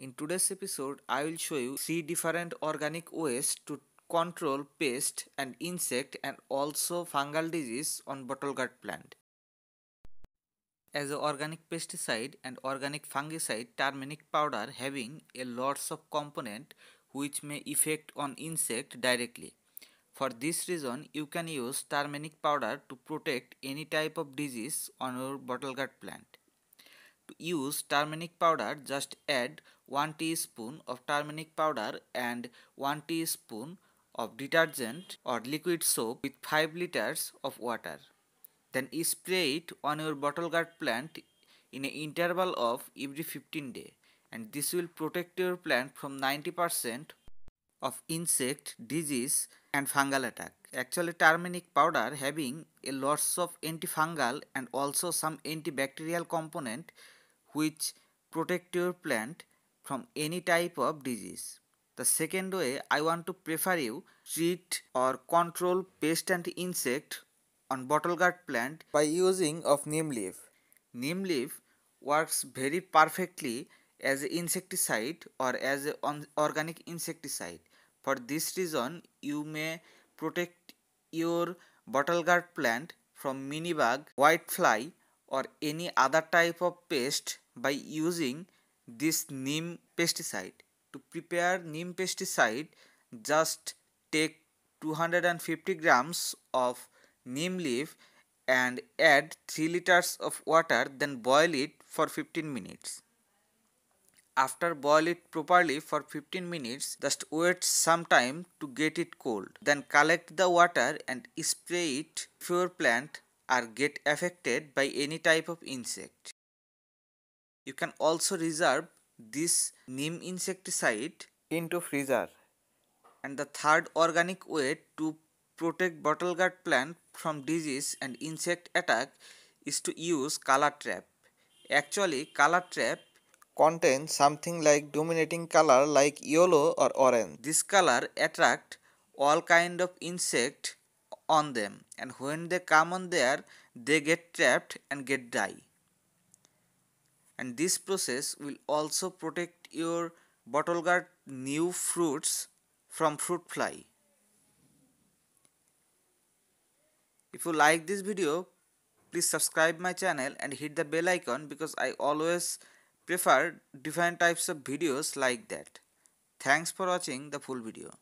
In today's episode, I will show you 3 different organic ways to control pest and insect and also fungal disease on bottleguard plant. As an organic pesticide and organic fungicide, turmeric powder having a lots of component which may affect on insect directly. For this reason, you can use turmeric powder to protect any type of disease on your bottleguard plant use turmeric powder, just add 1 teaspoon of turmeric powder and 1 teaspoon of detergent or liquid soap with 5 liters of water. Then spray it on your bottle guard plant in an interval of every 15 day and this will protect your plant from 90% of insect disease and fungal attack. Actually, turmeric powder having a lots of antifungal and also some antibacterial component which protect your plant from any type of disease. The second way I want to prefer you treat or control pest and insect on bottle guard plant by using of neem leaf. Neem leaf works very perfectly as an insecticide or as an organic insecticide for this reason, you may protect your bottle guard plant from mini bug, whitefly or any other type of pest by using this neem pesticide. To prepare neem pesticide, just take 250 grams of neem leaf and add 3 liters of water then boil it for 15 minutes. After boil it properly for 15 minutes, just wait some time to get it cold. Then collect the water and spray it if your plant are get affected by any type of insect. You can also reserve this neem insecticide into freezer. And the third organic way to protect bottle bottleguard plant from disease and insect attack is to use color trap. Actually, color trap contain something like dominating color like yellow or orange. This color attract all kind of insect on them and when they come on there they get trapped and get die. And this process will also protect your bottle guard new fruits from fruit fly. If you like this video, please subscribe my channel and hit the bell icon because I always prefer different types of videos like that. Thanks for watching the full video.